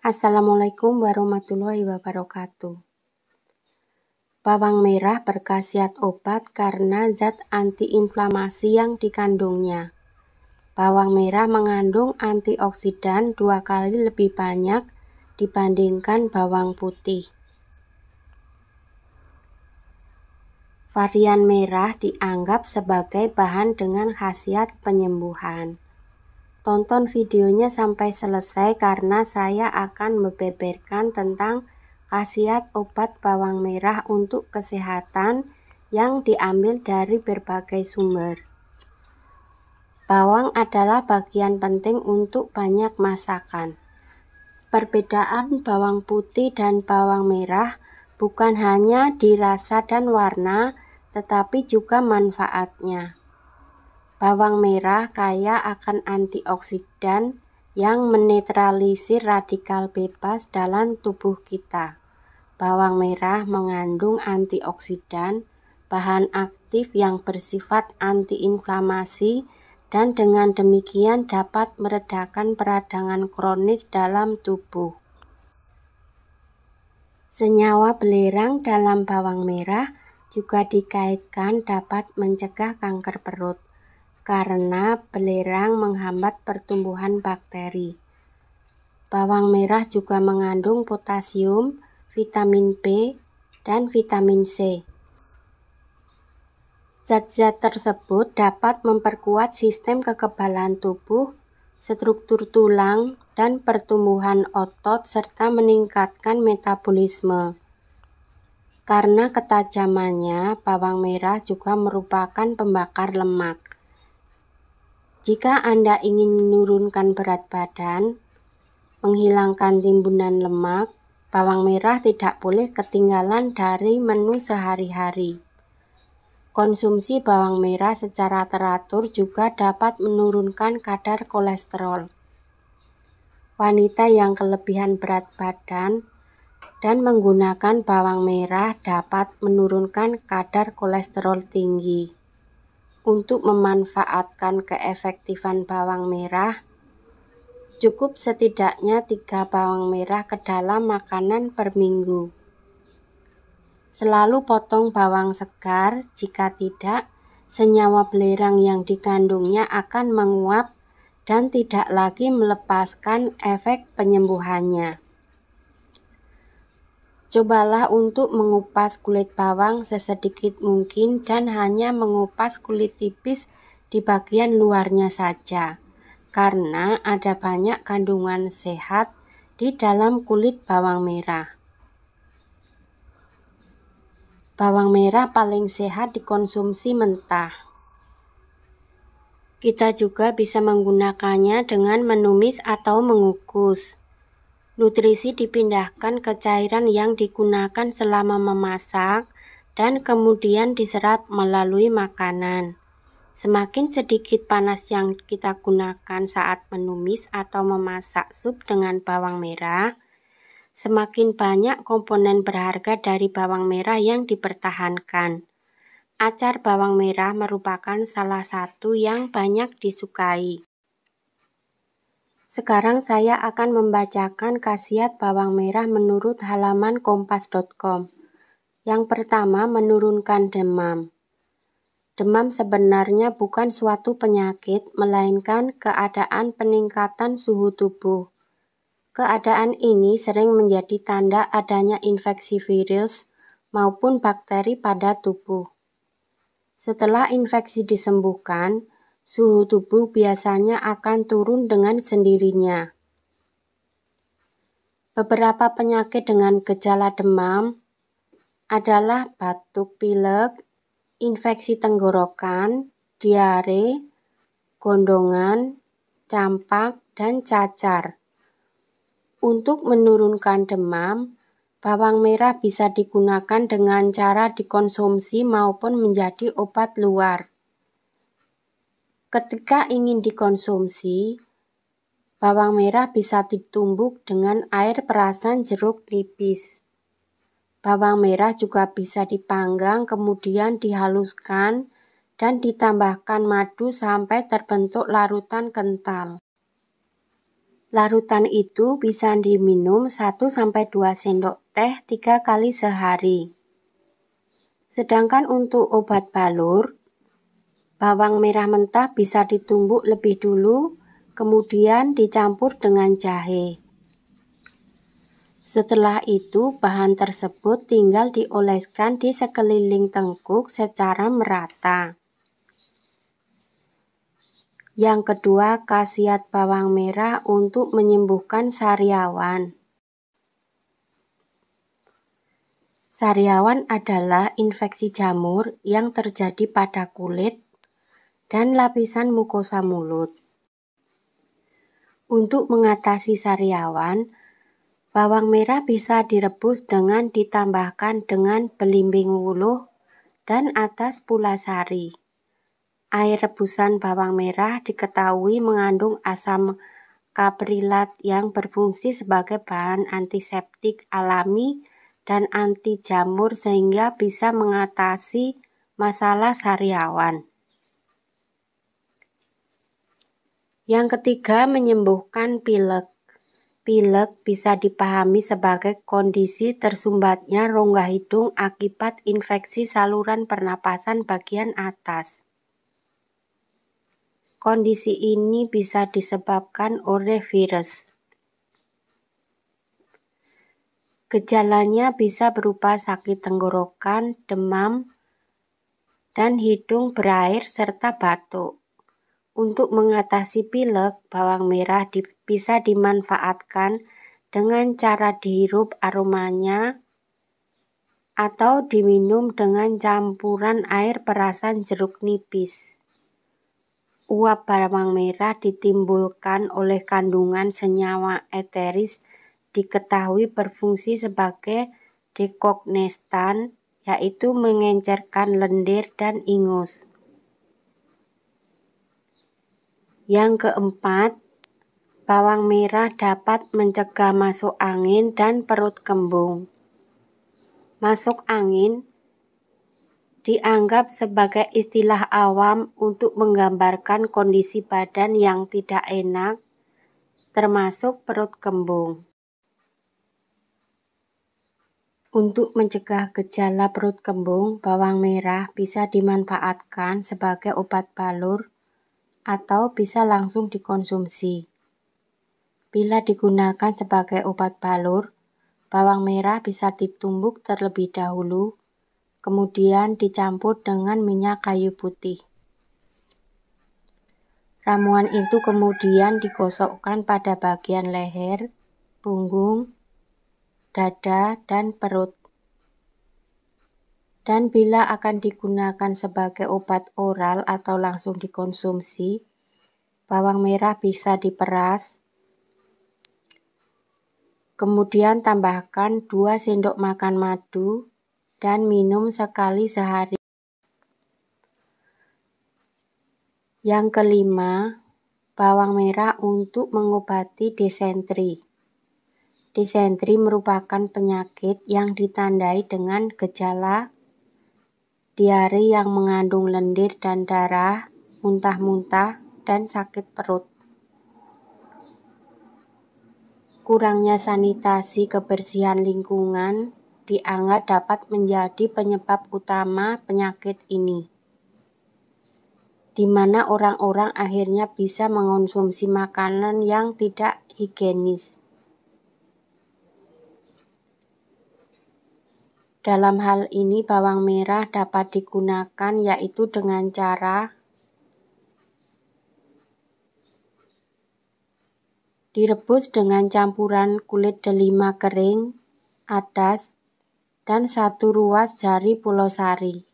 Assalamualaikum warahmatullahi wabarakatuh. Bawang merah berkhasiat obat karena zat antiinflamasi yang dikandungnya. Bawang merah mengandung antioksidan dua kali lebih banyak dibandingkan bawang putih. Varian merah dianggap sebagai bahan dengan khasiat penyembuhan. Tonton videonya sampai selesai karena saya akan membeberkan tentang khasiat obat bawang merah untuk kesehatan yang diambil dari berbagai sumber. Bawang adalah bagian penting untuk banyak masakan. Perbedaan bawang putih dan bawang merah bukan hanya di rasa dan warna, tetapi juga manfaatnya. Bawang merah kaya akan antioksidan yang menetralisir radikal bebas dalam tubuh kita. Bawang merah mengandung antioksidan, bahan aktif yang bersifat antiinflamasi dan dengan demikian dapat meredakan peradangan kronis dalam tubuh. Senyawa belerang dalam bawang merah juga dikaitkan dapat mencegah kanker perut karena belerang menghambat pertumbuhan bakteri. Bawang merah juga mengandung potasium, vitamin B, dan vitamin C. Zat-zat tersebut dapat memperkuat sistem kekebalan tubuh, struktur tulang, dan pertumbuhan otot serta meningkatkan metabolisme. Karena ketajamannya, bawang merah juga merupakan pembakar lemak. Jika Anda ingin menurunkan berat badan, menghilangkan timbunan lemak, bawang merah tidak boleh ketinggalan dari menu sehari-hari. Konsumsi bawang merah secara teratur juga dapat menurunkan kadar kolesterol. Wanita yang kelebihan berat badan dan menggunakan bawang merah dapat menurunkan kadar kolesterol tinggi. Untuk memanfaatkan keefektifan bawang merah, cukup setidaknya tiga bawang merah ke dalam makanan per minggu. Selalu potong bawang segar, jika tidak, senyawa belerang yang dikandungnya akan menguap dan tidak lagi melepaskan efek penyembuhannya. Cobalah untuk mengupas kulit bawang sesedikit mungkin dan hanya mengupas kulit tipis di bagian luarnya saja, karena ada banyak kandungan sehat di dalam kulit bawang merah. Bawang merah paling sehat dikonsumsi mentah. Kita juga bisa menggunakannya dengan menumis atau mengukus. Nutrisi dipindahkan ke cairan yang digunakan selama memasak dan kemudian diserap melalui makanan. Semakin sedikit panas yang kita gunakan saat menumis atau memasak sup dengan bawang merah, semakin banyak komponen berharga dari bawang merah yang dipertahankan. Acar bawang merah merupakan salah satu yang banyak disukai. Sekarang saya akan membacakan khasiat bawang merah menurut halaman kompas.com. Yang pertama, menurunkan demam. Demam sebenarnya bukan suatu penyakit, melainkan keadaan peningkatan suhu tubuh. Keadaan ini sering menjadi tanda adanya infeksi virus maupun bakteri pada tubuh. Setelah infeksi disembuhkan, suhu tubuh biasanya akan turun dengan sendirinya. Beberapa penyakit dengan gejala demam adalah batuk pilek, infeksi tenggorokan, diare, gondongan, campak, dan cacar. Untuk menurunkan demam, bawang merah bisa digunakan dengan cara dikonsumsi maupun menjadi obat luar. Ketika ingin dikonsumsi, bawang merah bisa ditumbuk dengan air perasan jeruk nipis. Bawang merah juga bisa dipanggang kemudian dihaluskan dan ditambahkan madu sampai terbentuk larutan kental. Larutan itu bisa diminum 1-2 sendok teh 3 kali sehari. Sedangkan untuk obat balur, Bawang merah mentah bisa ditumbuk lebih dulu, kemudian dicampur dengan jahe. Setelah itu, bahan tersebut tinggal dioleskan di sekeliling tengkuk secara merata. Yang kedua, khasiat bawang merah untuk menyembuhkan sariawan. Sariawan adalah infeksi jamur yang terjadi pada kulit, dan lapisan mukosa mulut. Untuk mengatasi sariawan, bawang merah bisa direbus dengan ditambahkan dengan belimbing wuluh dan atas pula sari. Air rebusan bawang merah diketahui mengandung asam kaprilat yang berfungsi sebagai bahan antiseptik alami dan anti jamur sehingga bisa mengatasi masalah sariawan. Yang ketiga, menyembuhkan pilek. Pilek bisa dipahami sebagai kondisi tersumbatnya rongga hidung akibat infeksi saluran pernapasan bagian atas. Kondisi ini bisa disebabkan oleh virus. Gejalanya bisa berupa sakit tenggorokan, demam, dan hidung berair serta batuk. Untuk mengatasi pilek, bawang merah bisa dimanfaatkan dengan cara dihirup aromanya atau diminum dengan campuran air perasan jeruk nipis. Uap bawang merah ditimbulkan oleh kandungan senyawa eteris diketahui berfungsi sebagai dekognestan, yaitu mengencerkan lendir dan ingus. Yang keempat, bawang merah dapat mencegah masuk angin dan perut kembung. Masuk angin dianggap sebagai istilah awam untuk menggambarkan kondisi badan yang tidak enak, termasuk perut kembung. Untuk mencegah gejala perut kembung, bawang merah bisa dimanfaatkan sebagai obat balur atau bisa langsung dikonsumsi. Bila digunakan sebagai obat balur, bawang merah bisa ditumbuk terlebih dahulu, kemudian dicampur dengan minyak kayu putih. Ramuan itu kemudian digosokkan pada bagian leher, punggung, dada, dan perut dan bila akan digunakan sebagai obat oral atau langsung dikonsumsi, bawang merah bisa diperas. Kemudian tambahkan 2 sendok makan madu dan minum sekali sehari. Yang kelima, bawang merah untuk mengobati desentri. Desentri merupakan penyakit yang ditandai dengan gejala diare yang mengandung lendir dan darah, muntah-muntah, dan sakit perut. Kurangnya sanitasi kebersihan lingkungan dianggap dapat menjadi penyebab utama penyakit ini, di mana orang-orang akhirnya bisa mengonsumsi makanan yang tidak higienis. Dalam hal ini bawang merah dapat digunakan yaitu dengan cara direbus dengan campuran kulit delima kering, adas, dan satu ruas jari pulau sari.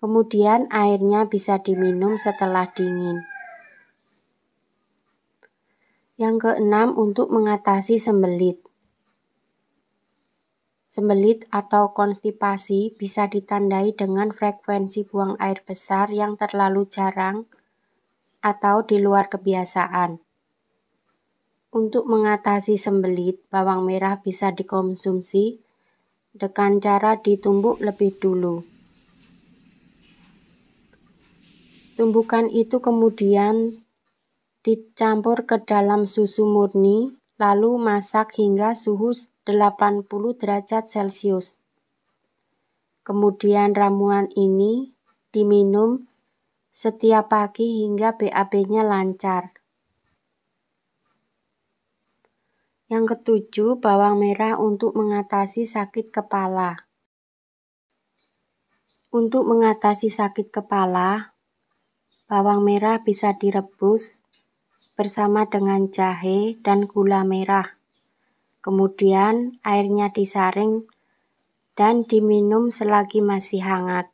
Kemudian airnya bisa diminum setelah dingin. Yang keenam untuk mengatasi sembelit. Sembelit atau konstipasi bisa ditandai dengan frekuensi buang air besar yang terlalu jarang atau di luar kebiasaan. Untuk mengatasi sembelit, bawang merah bisa dikonsumsi dengan cara ditumbuk lebih dulu. Tumbukan itu kemudian dicampur ke dalam susu murni, lalu masak hingga suhu 80 derajat Celcius. Kemudian ramuan ini diminum setiap pagi hingga BAB-nya lancar. Yang ketujuh, bawang merah untuk mengatasi sakit kepala. Untuk mengatasi sakit kepala, bawang merah bisa direbus bersama dengan jahe dan gula merah. Kemudian airnya disaring dan diminum selagi masih hangat.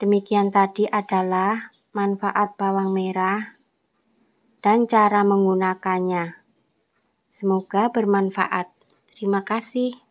Demikian tadi adalah manfaat bawang merah dan cara menggunakannya. Semoga bermanfaat. Terima kasih.